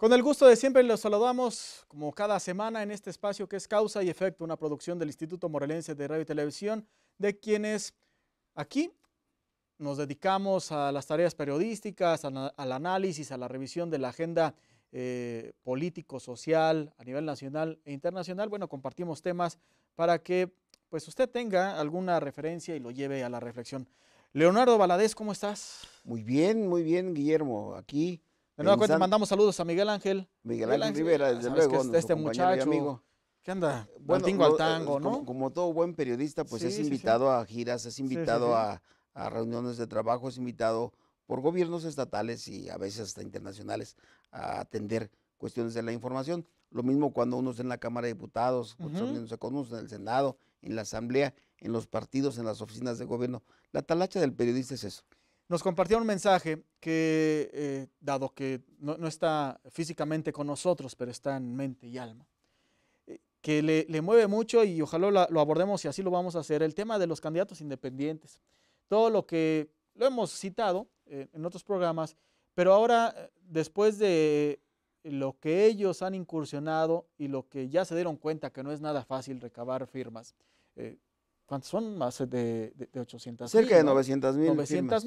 Con el gusto de siempre los saludamos como cada semana en este espacio que es Causa y Efecto, una producción del Instituto Morelense de Radio y Televisión, de quienes aquí nos dedicamos a las tareas periodísticas, al análisis, a la revisión de la agenda eh, político-social a nivel nacional e internacional. Bueno, compartimos temas para que pues usted tenga alguna referencia y lo lleve a la reflexión. Leonardo Valadez, ¿cómo estás? Muy bien, muy bien, Guillermo. Aquí de nueva mandamos saludos a Miguel Ángel. Miguel, Ángel, Rivera, desde luego. este muchacho. Amigo. ¿Qué anda? Buen tingo al eh, tango, ¿no? Como, todo buen periodista, pues es invitado a giras, es invitado a, reuniones de trabajo, es invitado por gobiernos estatales y a veces hasta internacionales a atender cuestiones de la información. Lo mismo cuando uno está en la Cámara de Diputados, cuando uno se en el Senado, en la Asamblea, en los partidos, en las oficinas de gobierno. La talacha del periodista es eso nos compartía un mensaje que, eh, dado que no, está físicamente con nosotros, pero está en mente y alma, eh, que le, mueve mucho y ojalá lo abordemos y así lo vamos a hacer, el tema de los candidatos independientes. Todo lo que lo hemos citado eh, en otros programas, pero ahora, después de lo que ellos han incursionado y lo que ya se dieron cuenta que no es nada fácil recabar firmas, ¿Cuántos son? Más de, de, 800 Cerca de 900 mil. 900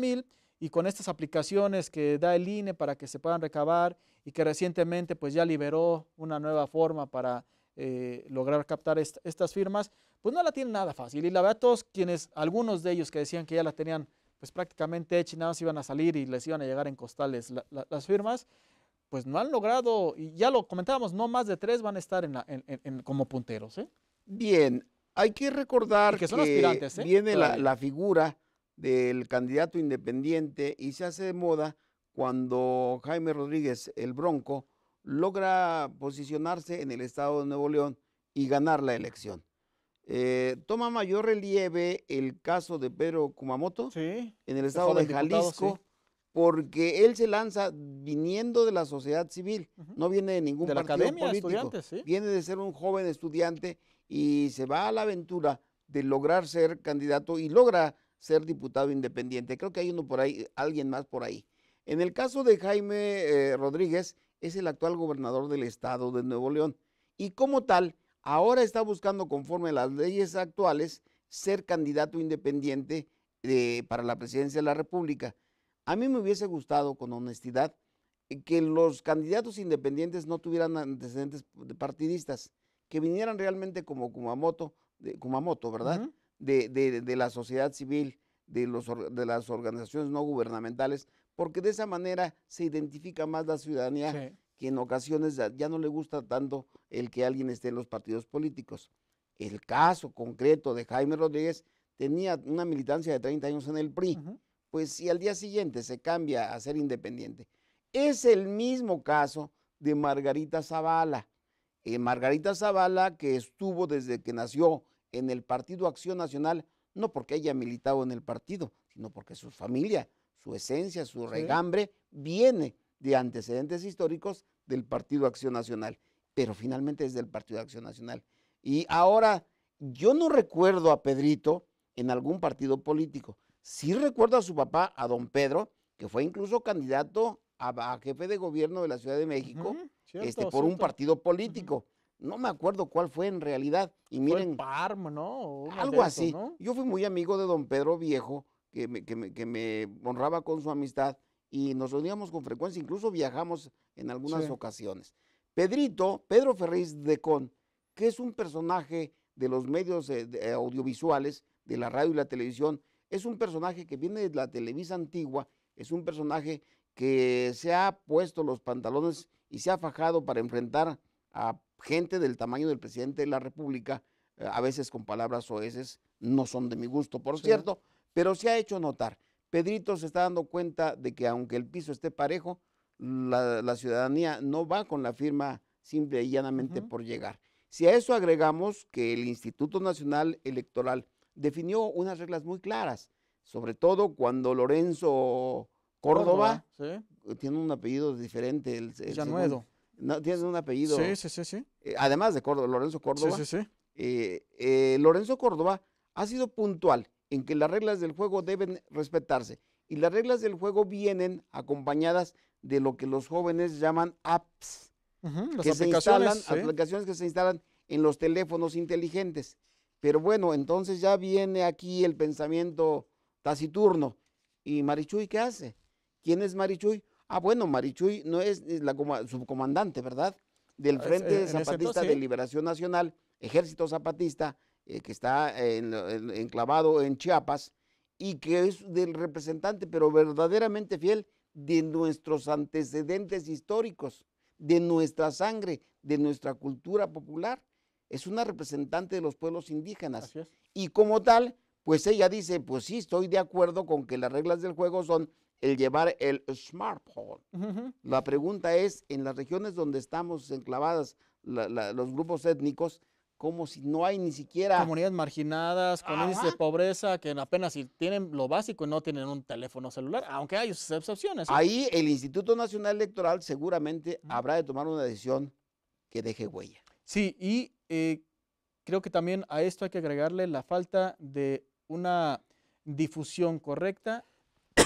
Y con estas aplicaciones que da el INE para que se puedan recabar y que recientemente pues ya liberó una nueva forma para eh, lograr captar estas firmas, pues no la tienen nada fácil. Y la verdad todos quienes, algunos de ellos que decían que ya la tenían pues prácticamente hecha y nada más iban a salir y les iban a llegar en costales las firmas, pues no han logrado, y ya lo comentábamos, no más de tres van a estar en como punteros. ¿eh? Bien, hay que recordar que, ¿eh? viene la, figura del candidato independiente y se hace de moda cuando Jaime Rodríguez, el Bronco, logra posicionarse en el estado de Nuevo León y ganar la elección. Eh, toma mayor relieve el caso de Pedro Kumamoto en el estado de Jalisco, porque él se lanza viniendo de la sociedad civil, no viene de ningún partido político, viene de ser un joven estudiante y se va a la aventura de lograr ser candidato y logra ser diputado independiente. Creo que hay uno por ahí, alguien más por ahí. En el caso de Jaime eh, Rodríguez, es el actual gobernador del estado de Nuevo León y como tal, ahora está buscando, conforme a las leyes actuales, ser candidato independiente eh, para la presidencia de la República. A mí me hubiese gustado, con honestidad, eh, que los candidatos independientes no tuvieran antecedentes partidistas que vinieran realmente como Kumamoto, de, Kumamoto ¿verdad? de, la sociedad civil, de, los, de las organizaciones no gubernamentales, porque de esa manera se identifica más la ciudadanía que en ocasiones ya no le gusta tanto el que alguien esté en los partidos políticos. El caso concreto de Jaime Rodríguez tenía una militancia de 30 años en el PRI, pues si al día siguiente se cambia a ser independiente. Es el mismo caso de Margarita Zavala, eh, Margarita Zavala, que estuvo desde que nació en el Partido Acción Nacional, no porque haya militado en el partido, sino porque su familia, su esencia, su regambre, viene de antecedentes históricos del Partido Acción Nacional, pero finalmente es del Partido Acción Nacional. Y ahora, yo no recuerdo a Pedrito en algún partido político, sí recuerdo a su papá, a don Pedro, que fue incluso candidato a, jefe de gobierno de la Ciudad de México este, por un partido político. No me acuerdo cuál fue en realidad. Y miren. Parma, ¿no? Algo así. Yo fui muy amigo de don Pedro Viejo, que me, que, honraba con su amistad y nos reuníamos con frecuencia, incluso viajamos en algunas ocasiones. Pedrito, Pedro Ferriz de Con, que es un personaje de los medios eh, audiovisuales, de la radio y la televisión, es un personaje que viene de la Televisa antigua, es un personaje que se ha puesto los pantalones y se ha fajado para enfrentar a gente del tamaño del presidente de la República, eh, a veces con palabras oeces, no son de mi gusto, por cierto, pero se ha hecho notar. Pedrito se está dando cuenta de que aunque el piso esté parejo, la, ciudadanía no va con la firma simple y llanamente por llegar. Si a eso agregamos que el Instituto Nacional Electoral definió unas reglas muy claras, sobre todo cuando Lorenzo Córdoba, eh, tiene un apellido diferente. El, tiene un apellido. Sí, sí, sí. sí. Eh, además de Córdoba, Lorenzo Córdoba. Sí, sí, sí. Eh, Lorenzo Córdoba ha sido puntual en que las reglas del juego deben respetarse. Y las reglas del juego vienen acompañadas de lo que los jóvenes llaman apps, las que se instalan, aplicaciones que se instalan en los teléfonos inteligentes. Pero bueno, entonces ya viene aquí el pensamiento taciturno. ¿Y Marichuy qué hace? ¿Quién es Marichuy? Ah, bueno, Marichuy no es, la subcomandante, ¿verdad? Del ah, Frente eh, Zapatista de Liberación Nacional, Ejército Zapatista, eh, que está enclavado en Chiapas y que es del representante, pero verdaderamente fiel de nuestros antecedentes históricos, de nuestra sangre, de nuestra cultura popular. Es una representante de los pueblos indígenas. Y como tal, pues ella dice, pues sí, estoy de acuerdo con que las reglas del juego son el llevar el smartphone. La pregunta es, en las regiones donde estamos enclavadas los grupos étnicos, como si no hay ni siquiera... Comunidades marginadas, con de pobreza, que apenas si tienen lo básico y no tienen un teléfono celular, aunque hay sus excepciones. ¿eh? Ahí el Instituto Nacional Electoral seguramente habrá de tomar una decisión que deje huella. Sí, y eh, creo que también a esto hay que agregarle la falta de una difusión correcta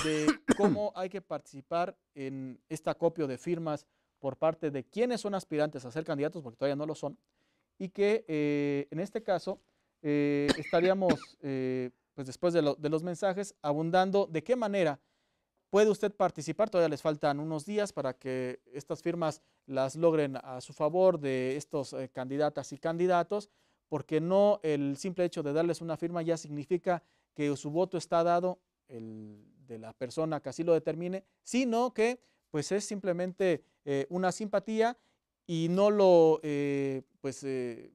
de cómo hay que participar en este acopio de firmas por parte de quienes son aspirantes a ser candidatos, porque todavía no lo son, y que eh, en este caso eh, estaríamos, eh, pues después de, los mensajes, abundando de qué manera puede usted participar. Todavía les faltan unos días para que estas firmas las logren a su favor de estos candidatas y candidatos, porque no el simple hecho de darles una firma ya significa que su voto está dado el de la persona que así lo determine, sino que pues es simplemente eh, una simpatía y no lo eh, pues, eh,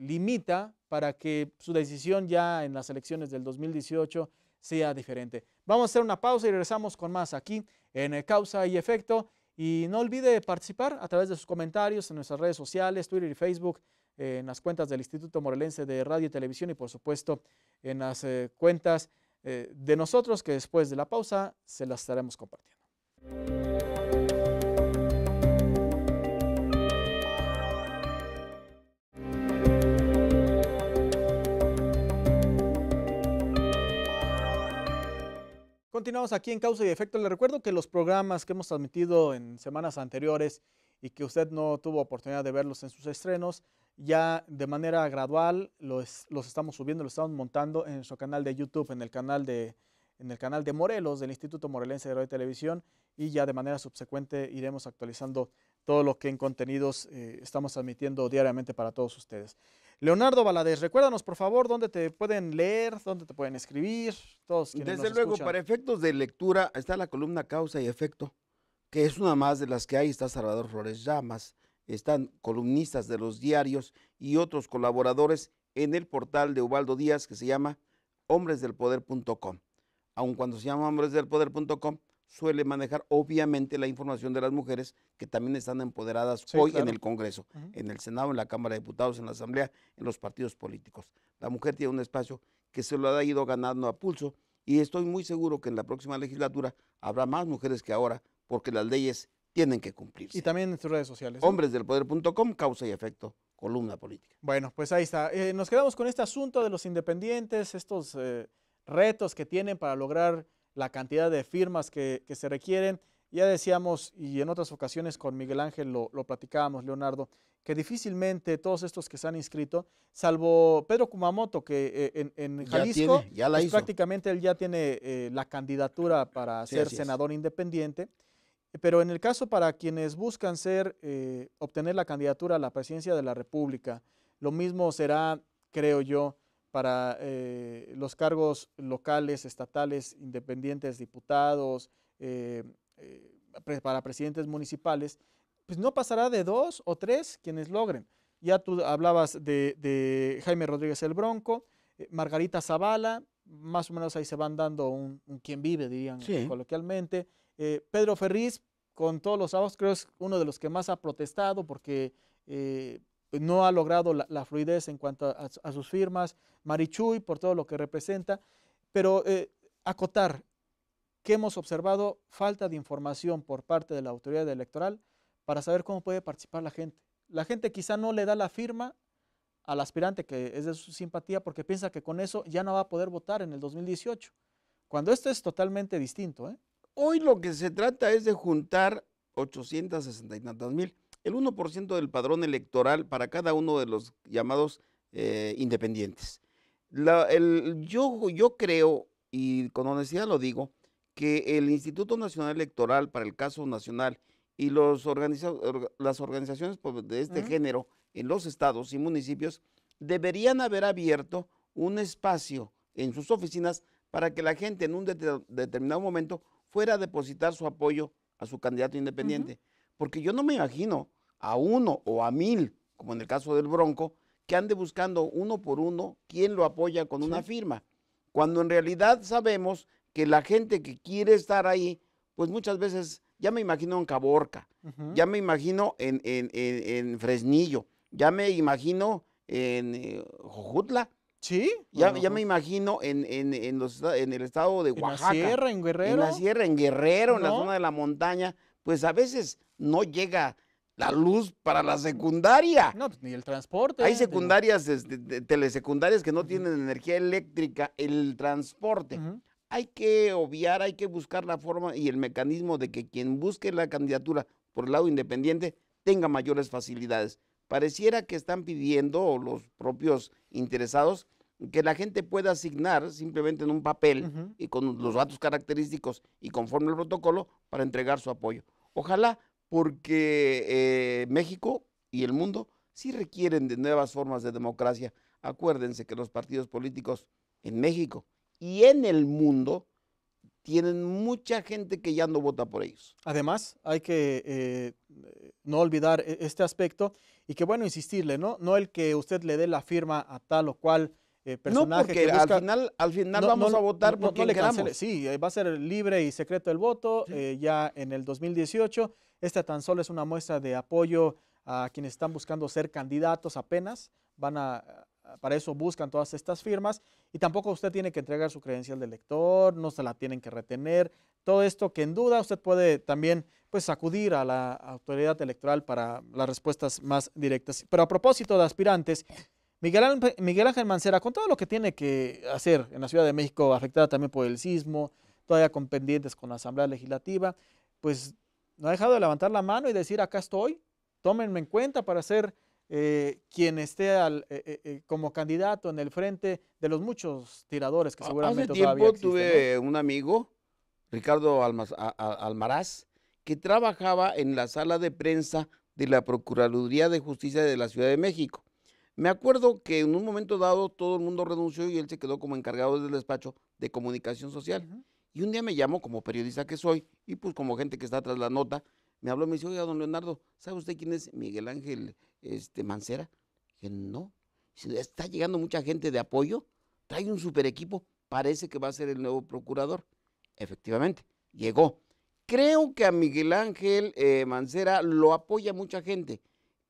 limita para que su decisión ya en las elecciones del 2018 sea diferente. Vamos a hacer una pausa y regresamos con más aquí en Causa y Efecto. Y no olvide participar a través de sus comentarios en nuestras redes sociales, Twitter y Facebook, en las cuentas del Instituto Morelense de Radio y Televisión y por supuesto en las cuentas eh, de nosotros que después de la pausa se las estaremos compartiendo. Continuamos aquí en Causa y Efecto. Les recuerdo que los programas que hemos transmitido en semanas anteriores y que usted no tuvo oportunidad de verlos en sus estrenos, ya de manera gradual los, los estamos subiendo, los estamos montando en nuestro canal de YouTube, en el canal de, en el canal de Morelos, del Instituto Morelense de Radio y Televisión, y ya de manera subsecuente iremos actualizando todo lo que en contenidos eh, estamos admitiendo diariamente para todos ustedes. Leonardo Valadez, recuérdanos por favor dónde te pueden leer, dónde te pueden escribir, todos. Desde luego, para efectos de lectura está la columna causa y efecto que es una más de las que hay, está Salvador Flores Llamas, están columnistas de los diarios y otros colaboradores en el portal de Ubaldo Díaz que se llama hombresdelpoder.com. Aun cuando se llama hombresdelpoder.com, suele manejar obviamente la información de las mujeres que también están empoderadas hoy en el Congreso, en el Senado, en la Cámara de Diputados, en la Asamblea, en los partidos políticos. La mujer tiene un espacio que se lo ha ido ganando a pulso y estoy muy seguro que en la próxima legislatura habrá más mujeres que ahora porque las leyes tienen que cumplirse. Y también en sus redes sociales. Hombresdelpoder.com, causa y efecto, columna política. Bueno, pues ahí está. Eh, nos quedamos con este asunto de los independientes, estos eh, retos que tienen para lograr la cantidad de firmas que, se requieren. Ya decíamos, y en otras ocasiones con Miguel Ángel lo, platicábamos, Leonardo, que difícilmente todos estos que se han inscrito, salvo Pedro Kumamoto, que eh, en, Jalisco, ya la pues prácticamente él ya tiene la candidatura para ser senador independiente. Pero en el caso para quienes buscan ser, eh, obtener la candidatura a la presidencia de la República, lo mismo será, creo yo, para eh, los cargos locales, estatales, independientes, diputados, eh, para presidentes municipales, pues no pasará de dos o tres quienes logren. Ya tú hablabas de, Jaime Rodríguez el Bronco, Margarita Zavala, más o menos ahí se van dando un, quien vive, dirían coloquialmente. Eh, Pedro Ferriz, con todos los sábados, creo es uno de los que más ha protestado porque eh, pues, no ha logrado la, fluidez en cuanto a, sus firmas. Marichuy, por todo lo que representa. Pero eh, acotar que hemos observado falta de información por parte de la autoridad electoral para saber cómo puede participar la gente. La gente quizá no le da la firma al aspirante que es de su simpatía porque piensa que con eso ya no va a poder votar en el 2018, cuando esto es totalmente distinto. ¿eh? Hoy lo que se trata es de juntar 860 y tantas mil, el 1% del padrón electoral para cada uno de los llamados eh, independientes. yo, creo, y con honestidad lo digo, que el Instituto Nacional Electoral para el caso nacional y los las organizaciones pues, de este género en los estados y municipios deberían haber abierto un espacio en sus oficinas para que la gente en un determinado momento fuera a depositar su apoyo a su candidato independiente. Porque yo no me imagino a uno o a mil, como en el caso del Bronco, que ande buscando uno por uno quién lo apoya con una firma. Cuando en realidad sabemos que la gente que quiere estar ahí, pues muchas veces ya me imagino en Caborca, ya me imagino en, en, en, Fresnillo, ya me imagino en eh, Jojutla, Sí. Ya, ya me imagino en, en, los, en el estado de Oaxaca. En la sierra, en Guerrero. En la sierra, en Guerrero, en la zona de la montaña. Pues a veces no llega la luz para la secundaria. No, pues, ni el transporte. Hay secundarias, este, telesecundarias que no tienen energía eléctrica, el transporte. Hay que obviar, hay que buscar la forma y el mecanismo de que quien busque la candidatura por el lado independiente tenga mayores facilidades. Pareciera que están pidiendo los propios interesados que la gente pueda asignar simplemente en un papel y con los datos característicos y conforme al protocolo para entregar su apoyo. Ojalá porque eh, México y el mundo sí requieren de nuevas formas de democracia. Acuérdense que los partidos políticos en México y en el mundo tienen mucha gente que ya no vota por ellos. Además, hay que eh, eh, no olvidar este aspecto y que, bueno, insistirle, ¿no? No el que usted le dé la firma a tal o cual eh, no, porque al final, vamos a votar por quien Sí, eh, va a ser libre y secreto el voto. Eh, ya en el 2018, esta tan solo es una muestra de apoyo a quienes están buscando ser candidatos apenas. Van a, para eso buscan todas estas firmas y tampoco usted tiene que entregar su credencial de elector, no se la tienen que retener. Todo esto que en duda usted puede también pues acudir a la autoridad electoral para las respuestas más directas. Pero a propósito de aspirantes, Miguel, Ángel Mancera, con todo lo que tiene que hacer en la Ciudad de México, afectada también por el sismo, todavía con pendientes con la Asamblea Legislativa, pues no ha dejado de levantar la mano y decir, acá estoy, tómenme en cuenta para ser eh, quien esté eh, eh, como candidato en el frente de los muchos tiradores que ah, seguramente Hace tiempo tuve un amigo, Ricardo Almaraz, que trabajaba en la sala de prensa de la Procuraduría de Justicia de la Ciudad de México. Me acuerdo que en un momento dado todo el mundo renunció y él se quedó como encargado del despacho de comunicación social. Y un día me llamó como periodista que soy y pues como gente que está tras la nota, me habló y me dijo, oiga, don Leonardo, ¿sabe usted quién es Miguel Ángel este, Mancera? dije, no. está llegando mucha gente de apoyo, trae un super equipo, parece que va a ser el nuevo procurador. Efectivamente, llegó. Creo que a Miguel Ángel eh, Mancera lo apoya mucha gente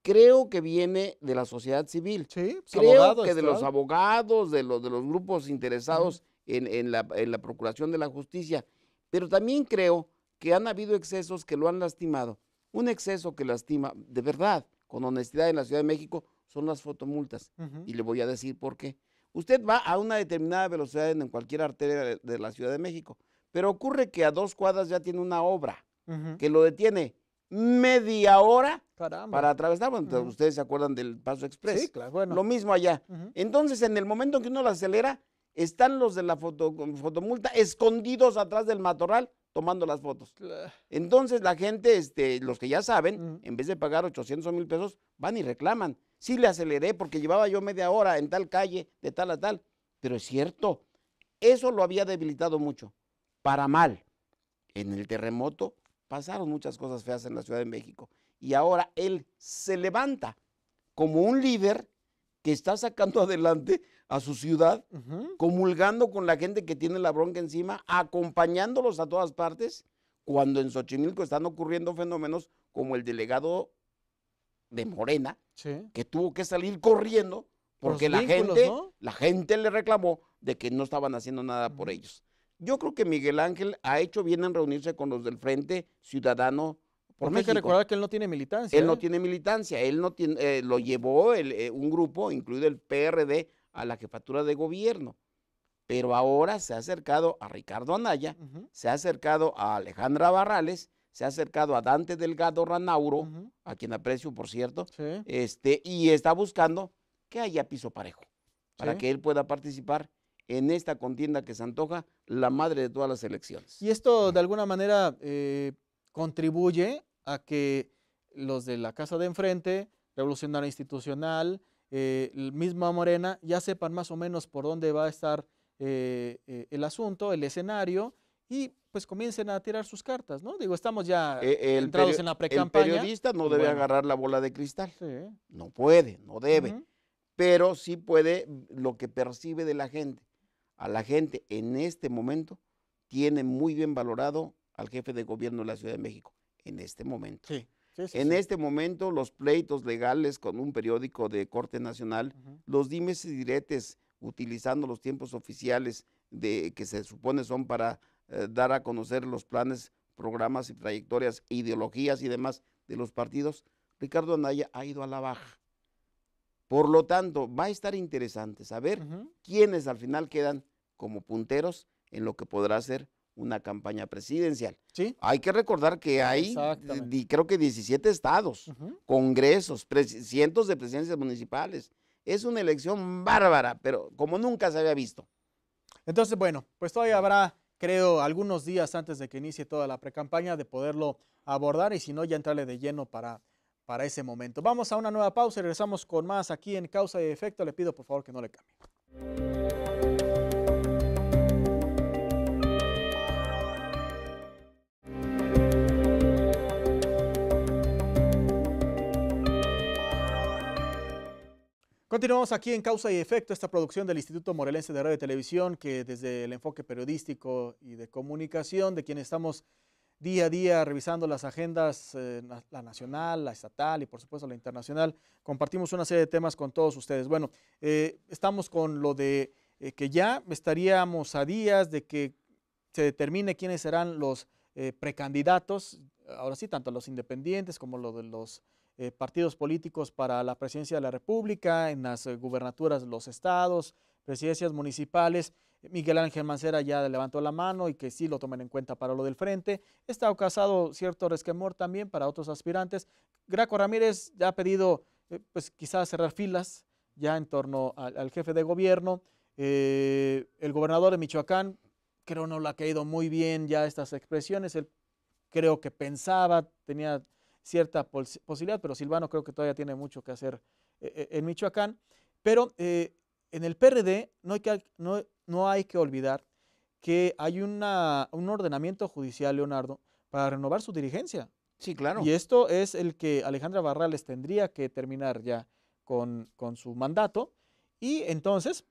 creo que viene de la sociedad civil. Sí, pues, creo que de los abogados, de los, de los grupos interesados en, la, procuración de la justicia. Pero también creo que han habido excesos que lo han lastimado. Un exceso que lastima, de verdad, con honestidad en la Ciudad de México, son las fotomultas. Y le voy a decir por qué. Usted va a una determinada velocidad en cualquier arteria de la Ciudad de México, pero ocurre que a dos cuadras ya tiene una obra que lo detiene media hora para atravesar. Ustedes se acuerdan del Paso Express. Sí, claro, Lo mismo allá. Entonces, en el momento en que uno la acelera, están los de la fotomulta escondidos atrás del matorral tomando las fotos. Entonces la gente, este, los que ya saben, en vez de pagar 800 mil pesos, van y reclaman. Sí le aceleré porque llevaba yo media hora en tal calle, de tal a tal. Pero es cierto, eso lo había debilitado mucho, para mal. En el terremoto pasaron muchas cosas feas en la Ciudad de México. Y ahora él se levanta como un líder que está sacando adelante a su ciudad, comulgando con la gente que tiene la bronca encima, acompañándolos a todas partes, cuando en Xochimilco están ocurriendo fenómenos como el delegado de Morena, que tuvo que salir corriendo porque la, gente, le reclamó de que no estaban haciendo nada por ellos. Yo creo que Miguel Ángel ha hecho bien en reunirse con los del Frente Ciudadano por Hay que recordar que él no tiene militancia. Él no ¿eh? tiene militancia, él no tiene, eh, lo llevó eh, un grupo, incluido el PRD, a la jefatura de gobierno. Pero ahora se ha acercado a Ricardo Anaya, se ha acercado a Alejandra Barrales, se ha acercado a Dante Delgado Ranauro, a quien aprecio, por cierto, este, y está buscando que haya piso parejo para que él pueda participar en esta contienda que se antoja la madre de todas las elecciones. Y esto de alguna manera eh, contribuye a que los de la casa de enfrente, Revolucionaria Institucional, eh, misma Morena, ya sepan más o menos por dónde va a estar eh, eh, el asunto, el escenario, y pues comiencen a tirar sus cartas, ¿no? Digo, estamos ya entrados en la pre-campaña. El periodista no debe agarrar la bola de cristal. No puede, no debe. Pero sí puede lo que percibe de la gente a la gente en este momento tiene muy bien valorado al jefe de gobierno de la Ciudad de México, en este momento. en este momento los pleitos legales con un periódico de corte nacional, los dimes y diretes utilizando los tiempos oficiales de, que se supone son para eh, dar a conocer los planes, programas y trayectorias, ideologías y demás de los partidos, Ricardo Anaya ha ido a la baja. Por lo tanto, va a estar interesante saber quiénes al final quedan como punteros en lo que podrá ser una campaña presidencial. ¿Sí? Hay que recordar que hay, creo que 17 estados, congresos, cientos de presidencias municipales. Es una elección bárbara, pero como nunca se había visto. Entonces, bueno, pues todavía habrá, creo, algunos días antes de que inicie toda la precampaña de poderlo abordar y si no, ya entrarle de lleno para para ese momento. Vamos a una nueva pausa y regresamos con más aquí en Causa y Efecto. Le pido por favor que no le cambie. Continuamos aquí en Causa y Efecto, esta producción del Instituto Morelense de Radio y Televisión, que desde el enfoque periodístico y de comunicación, de quien estamos día a día revisando las agendas, eh, la nacional, la estatal y por supuesto la internacional. Compartimos una serie de temas con todos ustedes. Bueno, eh, estamos con lo de eh, que ya estaríamos a días de que se determine quiénes serán los precandidatos, ahora sí, tanto los independientes como los de los partidos políticos para la presidencia de la República, en las gubernaturas de los estados, presidencias municipales. Miguel Ángel Mancera ya levantó la mano y que sí lo tomen en cuenta para lo del frente. Está ocasado cierto resquemor también para otros aspirantes. Graco Ramírez ya ha pedido, eh, pues quizás cerrar filas ya en torno al, jefe de gobierno. Eh, el gobernador de Michoacán, creo no le ha caído muy bien ya estas expresiones. Él creo que pensaba, tenía cierta posibilidad, pero Silvano creo que todavía tiene mucho que hacer eh, en Michoacán. Pero en el PRD no hay que, no, hay que olvidar que hay una, un ordenamiento judicial, Leonardo, para renovar su dirigencia. Sí, claro. Y esto es el que Alejandra Barrales tendría que terminar ya con, su mandato y entonces,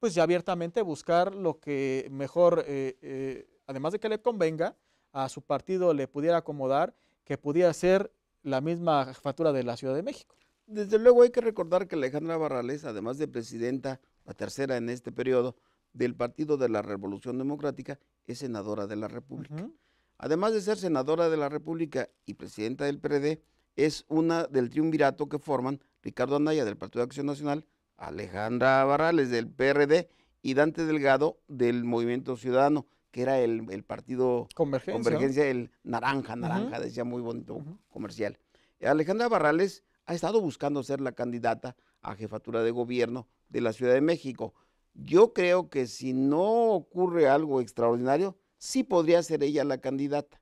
pues ya abiertamente buscar lo que mejor, eh, eh, además de que le convenga, a su partido le pudiera acomodar, que pudiera ser la misma jefatura de la Ciudad de México. Desde luego hay que recordar que Alejandra Barrales, además de presidenta, la tercera en este periodo, del Partido de la Revolución Democrática, es senadora de la República. Además de ser senadora de la República y presidenta del PRD, es una del triunvirato que forman Ricardo Anaya del Partido de Acción Nacional, Alejandra Barrales del PRD y Dante Delgado del Movimiento Ciudadano, que era el, partido Convergencia. el naranja, naranja, decía muy bonito comercial. Alejandra Barrales ha estado buscando ser la candidata a jefatura de gobierno de la Ciudad de México. Yo creo que si no ocurre algo extraordinario, sí podría ser ella la candidata,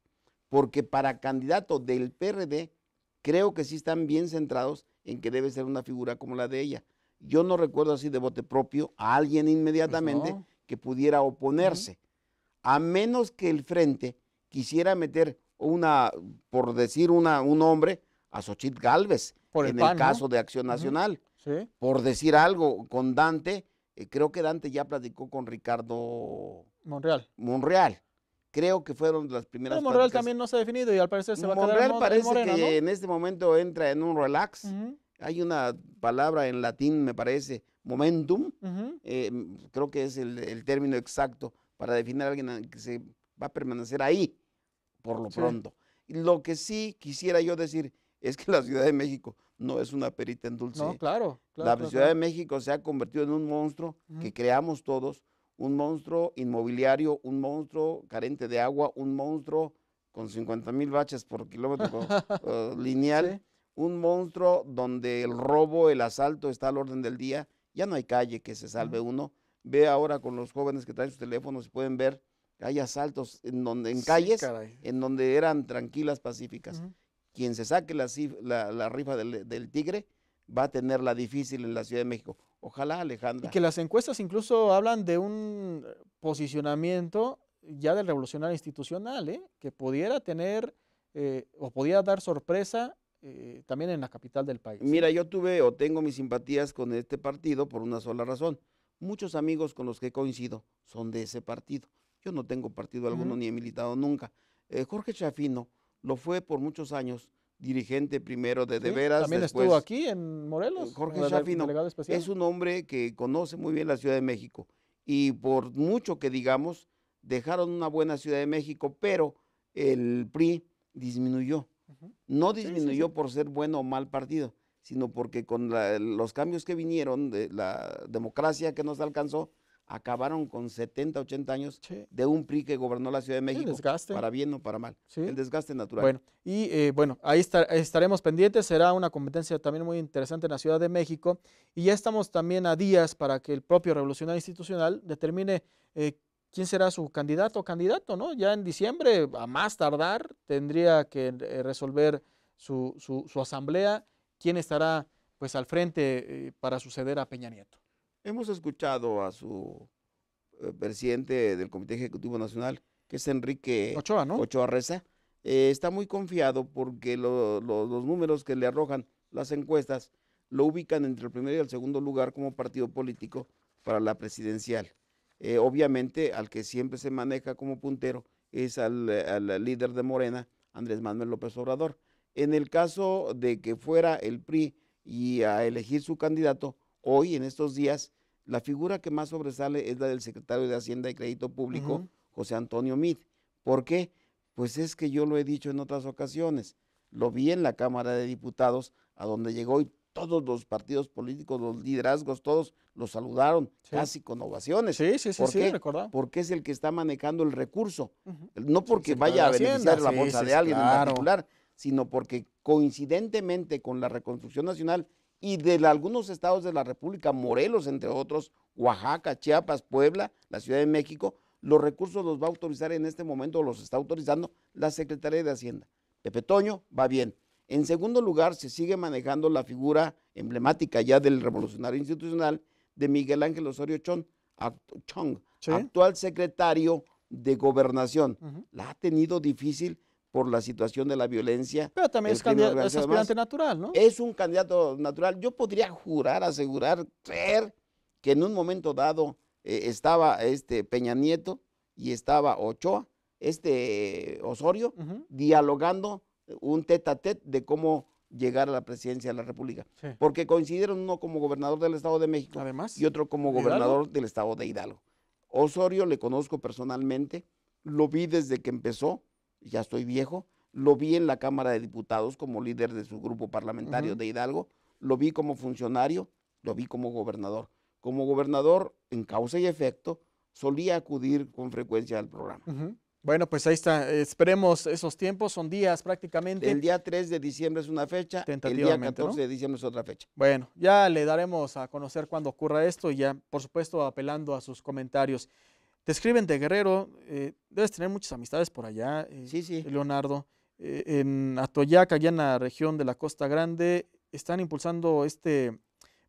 porque para candidato del PRD, creo que sí están bien centrados en que debe ser una figura como la de ella. Yo no recuerdo así de bote propio a alguien inmediatamente que pudiera oponerse, a menos que el frente quisiera meter una, por decir una, un hombre, a Xochitl Galvez, en el caso de Acción Nacional. Por decir algo, con Dante, eh, creo que Dante ya platicó con Ricardo Monreal. Monreal. Creo que fueron las primeras. Pero Monreal también no se ha definido y al parecer se va a quedar Monreal parece que en este momento entra en un relax. Hay una palabra en latín, me parece, momentum. Eh, creo que es el, término exacto para definir a alguien que se va a permanecer ahí por lo pronto. Lo que sí quisiera yo decir es que la Ciudad de México no es una perita en dulce. No, claro. ¿eh? la Ciudad de México se ha convertido en un monstruo que creamos todos, un monstruo inmobiliario, un monstruo carente de agua, un monstruo con 50 mil baches por kilómetro lineal, un monstruo donde el robo, el asalto está al orden del día. Ya no hay calle que se salve uno. Ve ahora con los jóvenes que traen sus teléfonos y pueden ver que hay asaltos en donde en calles en donde eran tranquilas, pacíficas quien se saque la, rifa del, Tigre va a tenerla difícil en la Ciudad de México. Ojalá, Alejandra. Y que las encuestas incluso hablan de un eh, posicionamiento ya del revolucionario institucional, ¿eh? que pudiera tener eh, o pudiera dar sorpresa eh, también en la capital del país. Mira, yo tuve o tengo mis simpatías con este partido por una sola razón. Muchos amigos con los que coincido son de ese partido. Yo no tengo partido alguno ni he militado nunca. Jorge Chafino lo fue por muchos años dirigente primero de De Veras. También estuvo aquí en Morelos. Jorge Chafino es un hombre que conoce muy bien la Ciudad de México y por mucho que digamos, dejaron una buena Ciudad de México, pero el PRI disminuyó. No disminuyó por ser bueno o mal partido, sino porque con los cambios que vinieron de la democracia que nos alcanzó, acabaron con 70, 80 años de un PRI que gobernó la Ciudad de México. El desgaste. Para bien o para mal. El desgaste natural. Bueno, y eh, bueno, ahí estaremos pendientes. Será una competencia también muy interesante en la Ciudad de México. Y ya estamos también a días para que el propio revolucionario institucional determine eh, quién será su candidato o candidato, ¿no? Ya en diciembre, a más tardar, tendría que eh, resolver su, su, asamblea quién estará pues al frente para suceder a Peña Nieto. Hemos escuchado a su eh, presidente del Comité Ejecutivo Nacional, que es Enrique Ochoa, ¿no? Ochoa Reza. Eh, está muy confiado porque los números que le arrojan las encuestas lo ubican entre el primero y el segundo lugar como partido político para la presidencial. Eh, obviamente, al que siempre se maneja como puntero es al líder de Morena, Andrés Manuel López Obrador. En el caso de que fuera el PRI y a elegir su candidato, Hoy, en estos días, la figura que más sobresale es la del secretario de Hacienda y Crédito Público, José Antonio Mid. ¿Por qué? Pues es que yo lo he dicho en otras ocasiones. Lo vi en la Cámara de Diputados, a donde llegó y todos los partidos políticos, los liderazgos, todos lo saludaron casi con ovaciones. Sí, sí, sí, sí, qué? porque es el que está manejando el recurso. No porque vaya a beneficiar la bolsa de alguien en particular, sino porque coincidentemente con la reconstrucción nacional y de algunos estados de la República, Morelos, entre otros, Oaxaca, Chiapas, Puebla, la Ciudad de México, los recursos los va a autorizar en este momento, los está autorizando la Secretaría de Hacienda. Pepe Toño va bien. En segundo lugar, se sigue manejando la figura emblemática ya del revolucionario institucional de Miguel Ángel Osorio Chong, actual secretario de Gobernación. La ha tenido difícil por la situación de la violencia. Pero también es, candidato, natural, ¿no? Es un candidato natural. Yo podría jurar, asegurar, creer que en un momento dado eh, estaba este Peña Nieto y estaba Ochoa, este Osorio, dialogando un tete a tete de cómo llegar a la presidencia de la República. Porque coincidieron uno como gobernador del Estado de México y otro como gobernador del Estado de Hidalgo. Osorio le conozco personalmente, lo vi desde que empezó, ya estoy viejo, lo vi en la Cámara de Diputados como líder de su grupo parlamentario de Hidalgo, lo vi como funcionario, lo vi como gobernador. Como gobernador, en causa y efecto, solía acudir con frecuencia al programa. Bueno, pues ahí está. Esperemos esos tiempos, son días prácticamente. El día 3 de diciembre es una fecha, el día 14 de diciembre es otra fecha. Bueno, ya le daremos a conocer cuándo ocurra esto y ya, por supuesto, apelando a sus comentarios. Te escriben de Guerrero, eh, debes tener muchas amistades por allá, eh, sí, sí. Leonardo. Eh, en Atoyac, allá en la región de la Costa Grande, están impulsando este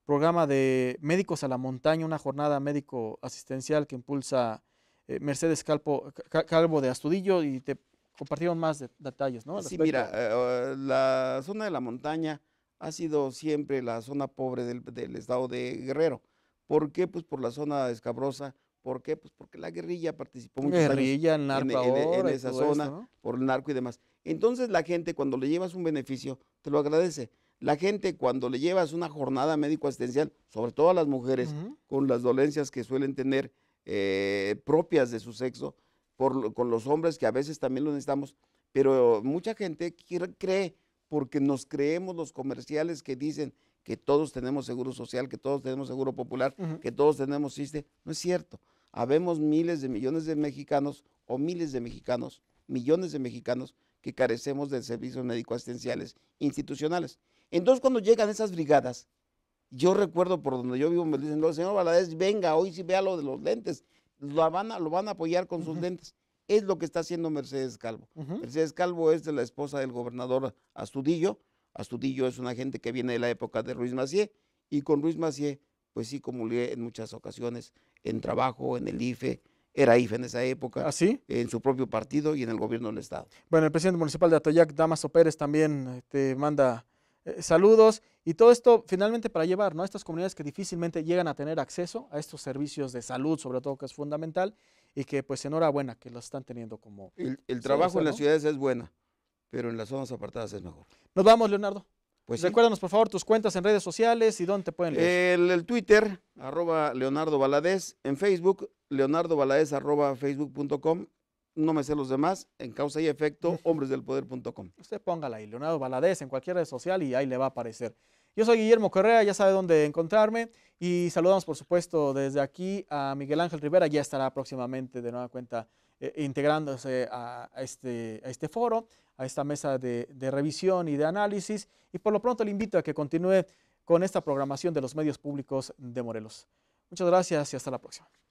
programa de Médicos a la Montaña, una jornada médico-asistencial que impulsa Mercedes Calpo, Calvo de Astudillo y te compartieron más detalles, ¿no? Sí, mira, la zona de la montaña ha sido siempre la zona pobre del, del estado de Guerrero. ¿Por qué? Pues por la zona escabrosa ¿Por qué? Pues porque la guerrilla participó mucho en, e, e, esa zona, por el narco y demás. Entonces la gente cuando le llevas un beneficio, te lo agradece. La gente cuando le llevas una jornada médico-asistencial, sobre todo a las mujeres, con las dolencias que suelen tener eh, propias de su sexo, por, con los hombres que a veces también lo necesitamos, pero mucha gente cree, porque nos creemos los comerciales que dicen que todos tenemos seguro social, que todos tenemos seguro popular, que todos tenemos CISTE, no es cierto. Habemos miles de millones de mexicanos o miles de mexicanos, millones de mexicanos que carecemos de servicios médico esenciales institucionales. Entonces, cuando llegan esas brigadas, yo recuerdo por donde yo vivo, me dicen, no, señor Valadez, venga, hoy sí vea lo de los lentes. Lo van a, lo van a apoyar con sus lentes. Es lo que está haciendo Mercedes Calvo. Mercedes Calvo es de la esposa del gobernador Astudillo. Astudillo es una gente que viene de la época de Ruiz Macié y con Ruiz Macié pues sí como en muchas ocasiones en trabajo, en el IFE, era IFE en esa época. ¿Ah, en su propio partido y en el gobierno del Estado. Bueno, el presidente municipal de Atoyac, Damaso Pérez, también eh, te manda eh, saludos. Y todo esto finalmente para llevar a estas comunidades que difícilmente llegan a tener acceso a estos servicios de salud, sobre todo que es fundamental, y que pues enhorabuena que lo están teniendo como... El, trabajo en las ciudades es buena, pero en las zonas apartadas es mejor. Nos vamos, Leonardo. Pues Recuérdanos, por favor, tus cuentas en redes sociales y dónde te pueden leer. El, el Twitter, arroba Leonardo Valadez. En Facebook, Leonardo arroba facebook.com. No me sé los demás. En causa y efecto, hombresdelpoder.com. Usted póngala ahí, Leonardo Valadez, en cualquier red social y ahí le va a aparecer. Yo soy Guillermo Correa, ya sabe dónde encontrarme. Y saludamos, por supuesto, desde aquí a Miguel Ángel Rivera, ya estará próximamente de nueva cuenta eh, integrándose a, este, a este foro, a esta mesa de, de, revisión y de análisis. Y por lo pronto le invito a que continúe con esta programación de los medios públicos de Morelos. Muchas gracias y hasta la próxima.